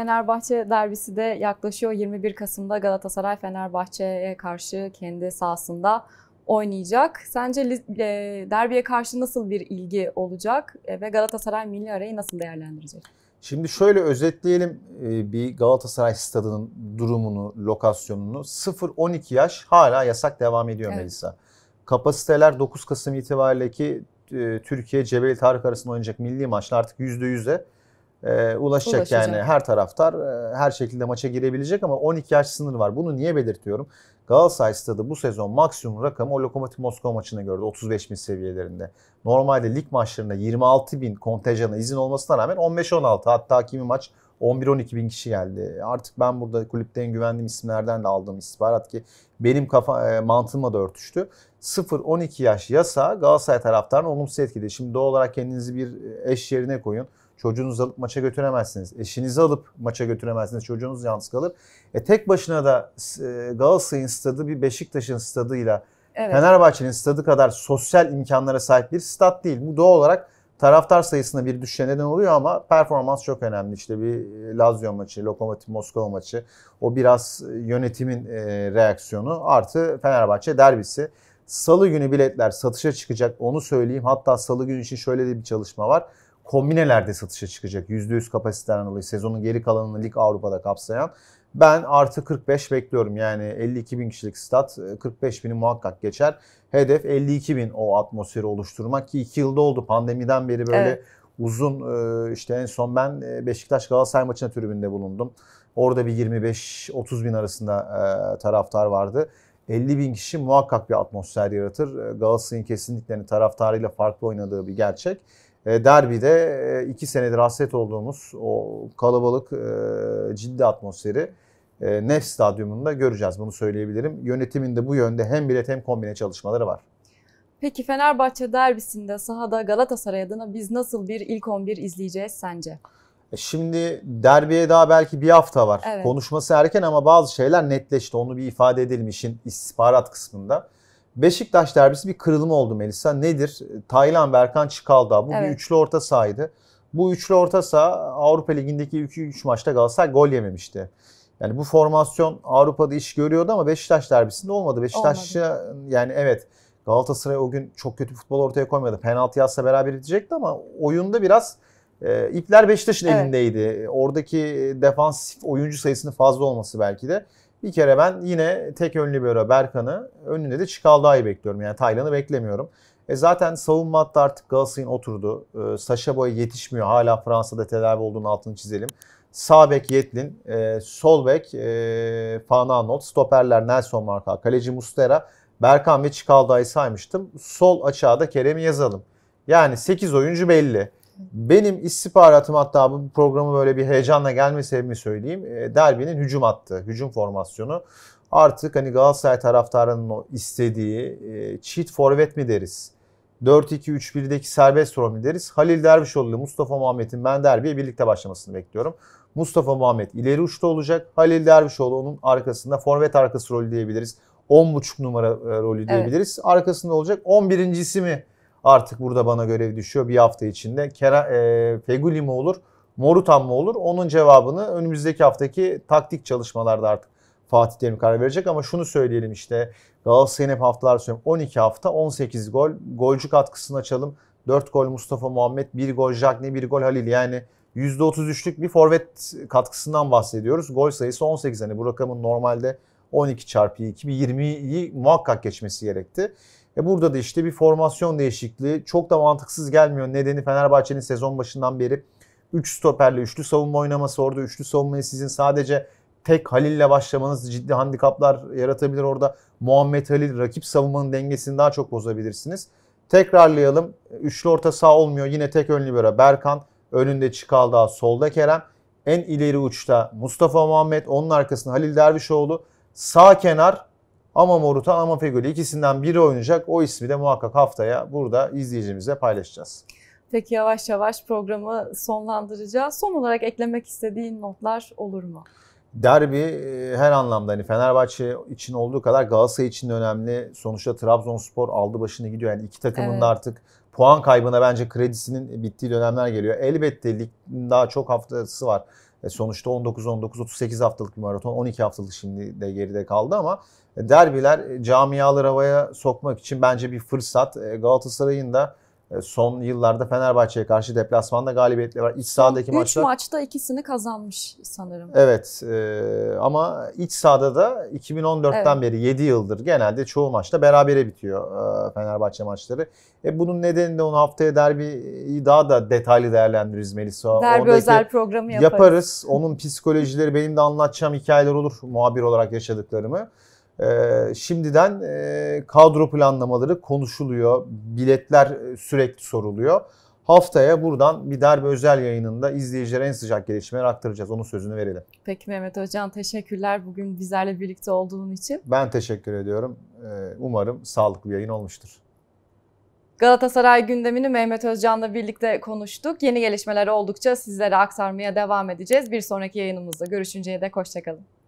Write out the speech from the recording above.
Fenerbahçe derbisi de yaklaşıyor. 21 Kasım'da Galatasaray Fenerbahçe'ye karşı kendi sahasında oynayacak. Sence e, derbiye karşı nasıl bir ilgi olacak e, ve Galatasaray milli arayı nasıl değerlendirecek? Şimdi şöyle özetleyelim e, bir Galatasaray stadının durumunu, lokasyonunu. 0-12 yaş hala yasak devam ediyor evet. Melisa. Kapasiteler 9 Kasım itibariyle ki Türkiye Cebeli Tarık arasında oynayacak milli maçlar artık %100'e e, ee, ulaşacak, ulaşacak yani her taraftar e, her şekilde maça girebilecek ama 12 yaş sınırı var. Bunu niye belirtiyorum? Galatasaray stadı bu sezon maksimum rakamı o Lokomotiv Moskova maçını gördü 35 bin seviyelerinde. Normalde lig maçlarında 26 bin kontenjana izin olmasına rağmen 15-16 hatta kimi maç 11-12 bin kişi geldi. Artık ben burada kulüpten güvendiğim isimlerden de aldığım istihbarat ki benim kafa e, mantığıma da örtüştü. 0-12 yaş yasa Galatasaray taraftarını olumsuz etkili. Şimdi doğal olarak kendinizi bir e, eş yerine koyun. Çocuğunuzu alıp maça götüremezsiniz. Eşinizi alıp maça götüremezsiniz. Çocuğunuz yalnız kalır. E tek başına da e, Galatasaray'ın stadı bir Beşiktaş'ın stadıyla evet. Fenerbahçe'nin stadı kadar sosyal imkanlara sahip bir stat değil. Bu doğal olarak taraftar sayısında bir düşüşe neden oluyor ama performans çok önemli. İşte bir e, Lazio maçı, Lokomotiv Moskova maçı o biraz e, yönetimin e, reaksiyonu artı Fenerbahçe derbisi. Salı günü biletler satışa çıkacak onu söyleyeyim. Hatta salı günü için şöyle de bir çalışma var kombinelerde satışa çıkacak. %100 kapasiteden dolayı sezonun geri kalanını lig Avrupa'da kapsayan. Ben artı 45 bekliyorum. Yani 52 bin kişilik stat 45 e, bini muhakkak geçer. Hedef 52 bin o atmosferi oluşturmak ki 2 yılda oldu pandemiden beri böyle evet. uzun e, işte en son ben e, Beşiktaş Galatasaray maçına tribünde bulundum. Orada bir 25-30 bin arasında taraftar vardı. 50 bin kişi muhakkak bir atmosfer yaratır. Galatasaray'ın kesinlikle hani taraftarıyla farklı oynadığı bir gerçek. E, derbide e, iki senedir hasret olduğumuz o kalabalık e, ciddi atmosferi Nef Stadyumunda göreceğiz bunu söyleyebilirim. Yönetimin de bu yönde hem bilet hem kombine çalışmaları var. Peki Fenerbahçe derbisinde sahada Galatasaray adına biz nasıl bir ilk 11 izleyeceğiz sence? Şimdi derbiye daha belki bir hafta var. Evet. Konuşması erken ama bazı şeyler netleşti. Onu bir ifade edelim işin istihbarat kısmında. Beşiktaş derbisi bir kırılma oldu Melisa. Nedir? Taylan Berkan çıkaldı. Bu evet. bir üçlü orta sahaydı. Bu üçlü orta saha Avrupa Ligi'ndeki 2-3 maçta Galatasaray gol yememişti. Yani bu formasyon Avrupa'da iş görüyordu ama Beşiktaş derbisinde olmadı. Beşiktaş'a yani evet Galatasaray o gün çok kötü futbol ortaya koymadı. Penaltı yazsa beraber bitecekti ama oyunda biraz e, ipler Beşiktaş'ın evet. elindeydi. Oradaki defansif oyuncu sayısının fazla olması belki de. Bir kere ben yine tek ön libero Berkan'ı önünde de Çikaldağ'ı bekliyorum. Yani Taylan'ı beklemiyorum. E zaten savunma hattı artık Galatasaray'ın oturdu. E, Saşa Boy yetişmiyor. Hala Fransa'da tedavi olduğunu altını çizelim. Sağ bek Yetlin, e, sol bek e, Fana Not, stoperler Nelson Marka, kaleci Mustera, Berkan ve Çikaldağ'ı saymıştım. Sol açığa da Kerem'i yazalım. Yani 8 oyuncu belli. Benim istihbaratım hatta bu programı böyle bir heyecanla gelmese mi söyleyeyim. E, derbinin hücum attı, hücum formasyonu. Artık hani Galatasaray taraftarının o istediği çift e, forvet mi deriz? 4-2-3-1'deki serbest rol mi deriz? Halil Dervişoğlu Mustafa Muhammed'in ben derbiye birlikte başlamasını bekliyorum. Mustafa Muhammed ileri uçta olacak. Halil Dervişoğlu onun arkasında forvet arkası rolü diyebiliriz. 10.5 numara e, rolü diyebiliriz. Evet. Arkasında olacak 11. ismi Artık burada bana görev düşüyor bir hafta içinde. Kera, e, Feguli mi olur, Morutan mı olur? Onun cevabını önümüzdeki haftaki taktik çalışmalarda artık Fatih Terim karar verecek ama şunu söyleyelim işte Galatasaray'ın hep haftalar söylüyorum 12 hafta 18 gol golcü katkısını açalım 4 gol Mustafa Muhammed 1 gol Jagne 1 gol Halil yani %33'lük bir forvet katkısından bahsediyoruz. Gol sayısı 18 hani bu rakamın normalde 12 çarpı 2 bir 20'yi muhakkak geçmesi gerekti. E burada da işte bir formasyon değişikliği çok da mantıksız gelmiyor. Nedeni Fenerbahçe'nin sezon başından beri 3 stoperle üçlü savunma oynaması orada üçlü savunmayı sizin sadece tek Halil'le başlamanız ciddi handikaplar yaratabilir orada. Muhammed Halil rakip savunmanın dengesini daha çok bozabilirsiniz. Tekrarlayalım. Üçlü orta sağ olmuyor. Yine tek ön libero Berkan. Önünde Çıkaldağ, solda Kerem. En ileri uçta Mustafa Muhammed. Onun arkasında Halil Dervişoğlu. Sağ kenar ama Moruta ama Fegoli ikisinden biri oynayacak. O ismi de muhakkak haftaya burada izleyicimize paylaşacağız. Peki yavaş yavaş programı sonlandıracağız. Son olarak eklemek istediğin notlar olur mu? Derbi e, her anlamda hani Fenerbahçe için olduğu kadar Galatasaray için de önemli. Sonuçta Trabzonspor aldı başını gidiyor. Yani iki takımın evet. da artık puan kaybına bence kredisinin bittiği dönemler geliyor. Elbette lig daha çok haftası var. E, sonuçta 19-19-38 haftalık bir maraton. 12 haftalık şimdi de geride kaldı ama e, derbiler e, camiaları havaya sokmak için bence bir fırsat. Galatasaray'ın da e, son yıllarda Fenerbahçe'ye karşı deplasmanda galibiyetleri var. İç sahadaki maçta 3 maçta ikisini kazanmış sanırım. Evet e, ama iç sahada da 2014'ten evet. beri 7 yıldır genelde çoğu maçta berabere bitiyor e, Fenerbahçe maçları. E, bunun nedeni de onu haftaya derbiyi daha da detaylı değerlendiririz Melisa. Derbi Oradaki özel programı yaparız. yaparız. Onun psikolojileri benim de anlatacağım hikayeler olur muhabir olarak yaşadıklarımı. Ee, şimdiden e, kadro planlamaları konuşuluyor. Biletler e, sürekli soruluyor. Haftaya buradan bir derbi özel yayınında izleyicilere en sıcak gelişmeleri aktaracağız. Onun sözünü verelim. Peki Mehmet Hocam teşekkürler bugün bizlerle birlikte olduğun için. Ben teşekkür ediyorum. Ee, umarım sağlıklı bir yayın olmuştur. Galatasaray gündemini Mehmet Özcan'la birlikte konuştuk. Yeni gelişmeler oldukça sizlere aktarmaya devam edeceğiz. Bir sonraki yayınımızda görüşünceye dek hoşçakalın.